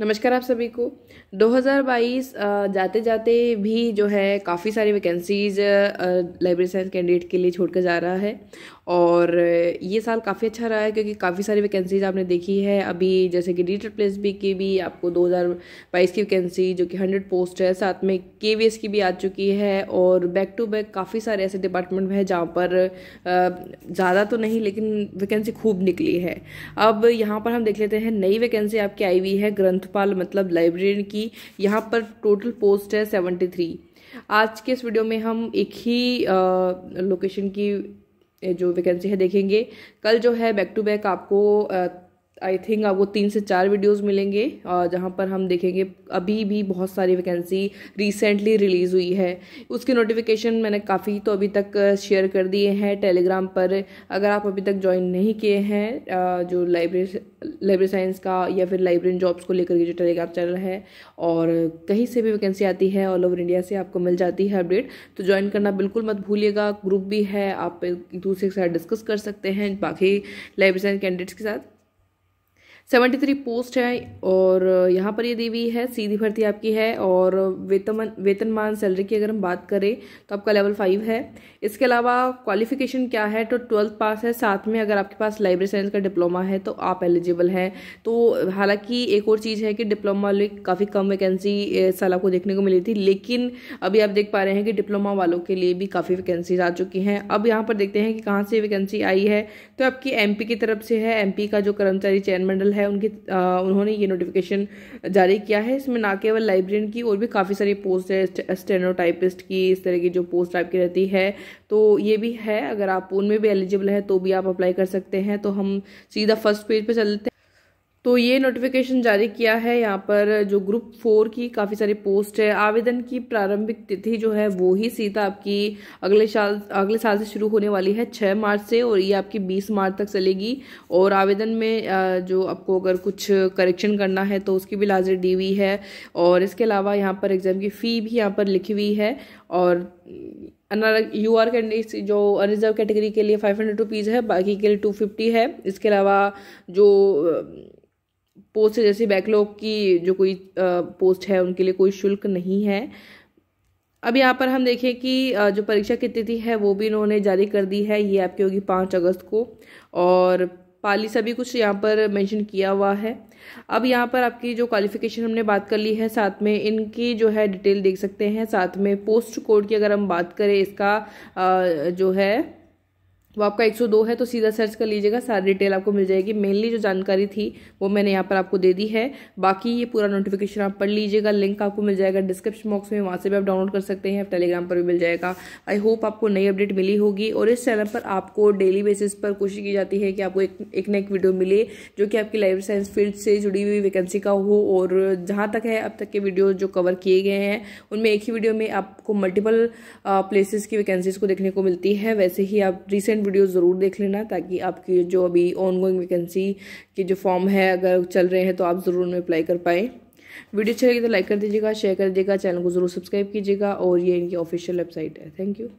नमस्कार आप सभी को 2022 जाते जाते भी जो है काफ़ी सारी वैकेंसीज लाइब्रेरी साइंस कैंडिडेट के लिए छोड़ कर जा रहा है और ये साल काफ़ी अच्छा रहा है क्योंकि काफ़ी सारी वैकेंसीज आपने देखी है अभी जैसे कि डिजिटल प्लेस बी की भी आपको 2022 की वैकेंसी जो कि 100 पोस्ट है साथ में के की भी आ चुकी है और बैक टू बैक काफ़ी सारे ऐसे डिपार्टमेंट हैं जहाँ पर ज़्यादा तो नहीं लेकिन वैकेंसी खूब निकली है अब यहाँ पर हम देख लेते हैं नई वैकेंसी आपकी आई हुई है ग्रंथ ग्रंथपाल मतलब लाइब्रेरियन की यहाँ पर टोटल पोस्ट है सेवेंटी थ्री आज के इस वीडियो में हम एक ही लोकेशन की जो वैकेंसी है देखेंगे कल जो है बैक टू बैक आपको आ, आई थिंक आपको तीन से चार वीडियोस मिलेंगे और जहाँ पर हम देखेंगे अभी भी बहुत सारी वैकेंसी रिसेंटली रिलीज़ हुई है उसके नोटिफिकेशन मैंने काफ़ी तो अभी तक शेयर कर दिए हैं टेलीग्राम पर अगर आप अभी तक ज्वाइन नहीं किए हैं जो लाइब्रेरी लाइब्रेरी साइंस का या फिर लाइब्रेरी जॉब्स को लेकर के जो टेलीग्राम चैनल है और कहीं से भी वैकेंसी आती है ऑल ओवर इंडिया से आपको मिल जाती है अपडेट तो ज्वाइन करना बिल्कुल मत भूलिएगा ग्रुप भी है आप एक दूसरे के साथ डिस्कस कर सकते हैं बाकी लाइब्रेरी साइंस कैंडिडेट्स के साथ सेवेंटी थ्री पोस्ट है और यहाँ पर ये दी हुई है सीधी भर्ती आपकी है और वेतन वेतनमान सैलरी की अगर हम बात करें तो आपका लेवल फाइव है इसके अलावा क्वालिफिकेशन क्या है तो ट्वेल्थ पास है साथ में अगर आपके पास लाइब्रेरी साइंस का डिप्लोमा है तो आप एलिजिबल हैं तो हालांकि एक और चीज़ है कि डिप्लोमा वाले काफ़ी कम वैकेंसी साल आपको देखने को मिली थी लेकिन अभी आप देख पा रहे हैं कि डिप्लोमा वालों के लिए भी काफ़ी वैकेंसीज आ चुकी हैं अब यहाँ पर देखते हैं कि कहाँ से वैकेंसी आई है तो आपकी एम की तरफ से है एम का जो कर्मचारी चयन मंडल है है उनकी उन्होंने ये नोटिफिकेशन जारी किया है इसमें ना केवल लाइब्रेरियन की और भी काफ़ी सारी पोस्ट है स्टेनोटाइपिस्ट की इस तरह की जो पोस्ट टाइप की रहती है तो ये भी है अगर आप उनमें भी एलिजिबल है तो भी आप अप्लाई कर सकते हैं तो हम सीधा फर्स्ट पेज पर चलते हैं तो ये नोटिफिकेशन जारी किया है यहाँ पर जो ग्रुप फोर की काफ़ी सारी पोस्ट है आवेदन की प्रारंभिक तिथि जो है वो ही सीधा आपकी अगले साल अगले साल से शुरू होने वाली है छः मार्च से और ये आपकी बीस मार्च तक चलेगी और आवेदन में जो आपको अगर कुछ करेक्शन करना है तो उसकी भी लाजर दी हुई है और इसके अलावा यहाँ पर एग्ज़ाम की फ़ी भी यहाँ पर लिखी हुई है और यू आर कैंडिडेट जो अनरिजर्व कैटेगरी के लिए फाइव हंड्रेड रुपीज़ है बाकी के लिए टू फिफ्टी है इसके अलावा जो पोस्ट है जैसे बैकलॉग की जो कोई पोस्ट है उनके लिए कोई शुल्क नहीं है अब यहाँ पर हम देखें कि जो परीक्षा की तिथि है वो भी इन्होंने जारी कर दी है ये आपकी होगी पाँच अगस्त को और पाली सभी कुछ यहाँ पर मेंशन किया हुआ है अब यहाँ पर आपकी जो क्वालिफिकेशन हमने बात कर ली है साथ में इनकी जो है डिटेल देख सकते हैं साथ में पोस्ट कोड की अगर हम बात करें इसका जो है वो आपका 102 है तो सीधा सर्च कर लीजिएगा सारी डिटेल आपको मिल जाएगी मेनली जो जानकारी थी वो मैंने यहाँ पर आपको दे दी है बाकी ये पूरा नोटिफिकेशन आप पढ़ लीजिएगा लिंक आपको मिल जाएगा डिस्क्रिप्शन बॉक्स में वहाँ से भी आप डाउनलोड कर सकते हैं टेलीग्राम पर भी मिल जाएगा आई होप आपको नई अपडेट मिली होगी और इस चैनल पर आपको डेली बेसिस पर कोशिश की जाती है कि आपको एक एक ना एक वीडियो मिले जो कि आपकी लाइफ साइंस फील्ड से जुड़ी हुई वैकेंसी का हो और जहाँ तक है अब तक के वीडियो जो कवर किए गए हैं उनमें एक ही वीडियो में आपको मल्टीपल प्लेसेस uh, की वैकेंसीज को देखने को मिलती है वैसे ही आप रिसेंट वीडियो ज़रूर देख लेना ताकि आपकी जो अभी ऑनगोइंग वैकेंसी के जो फॉर्म है अगर चल रहे हैं तो आप ज़रूर उनमें अप्लाई कर पाएँ वीडियो अच्छी लगी तो लाइक कर दीजिएगा शेयर कर दीजिएगा चैनल को ज़रूर सब्सक्राइब कीजिएगा और ये इनकी ऑफिशियल वेबसाइट है थैंक यू